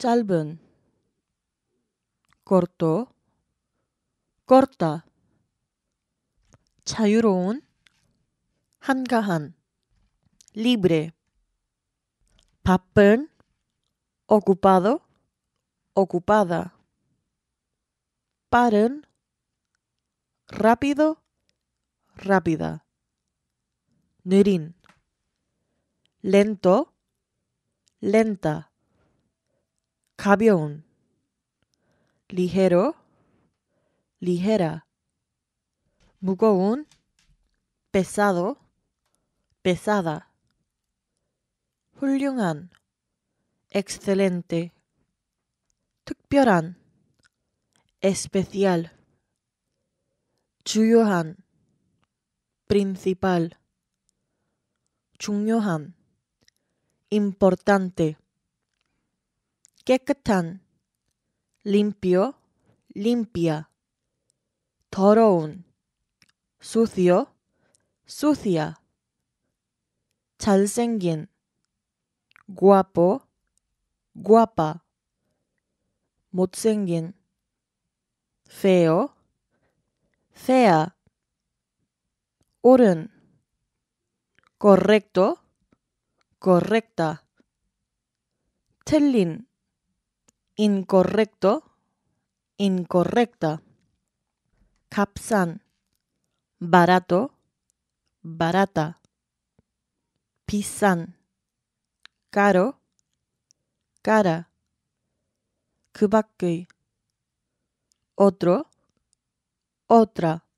짧은 corto corta 자유로운 한가한 libre 바쁜 ocupado ocupada paren, rápido rápida 느린 lento lenta Camión. Ligero. Ligera. mugón, Pesado. Pesada. 훌륭한, excelente, 특별한, especial, Chuyohan, principal, Chungyohan, importante, 깨끗한, limpio, limpia. 더러운, sucio, sucia. 잘생긴, guapo, guapa. 못생긴, feo, fea. 옳은, correcto, correcta. 틀린, incorrecto, incorrecta. Capsan, barato, barata. Pisan, caro, cara. otro, otra.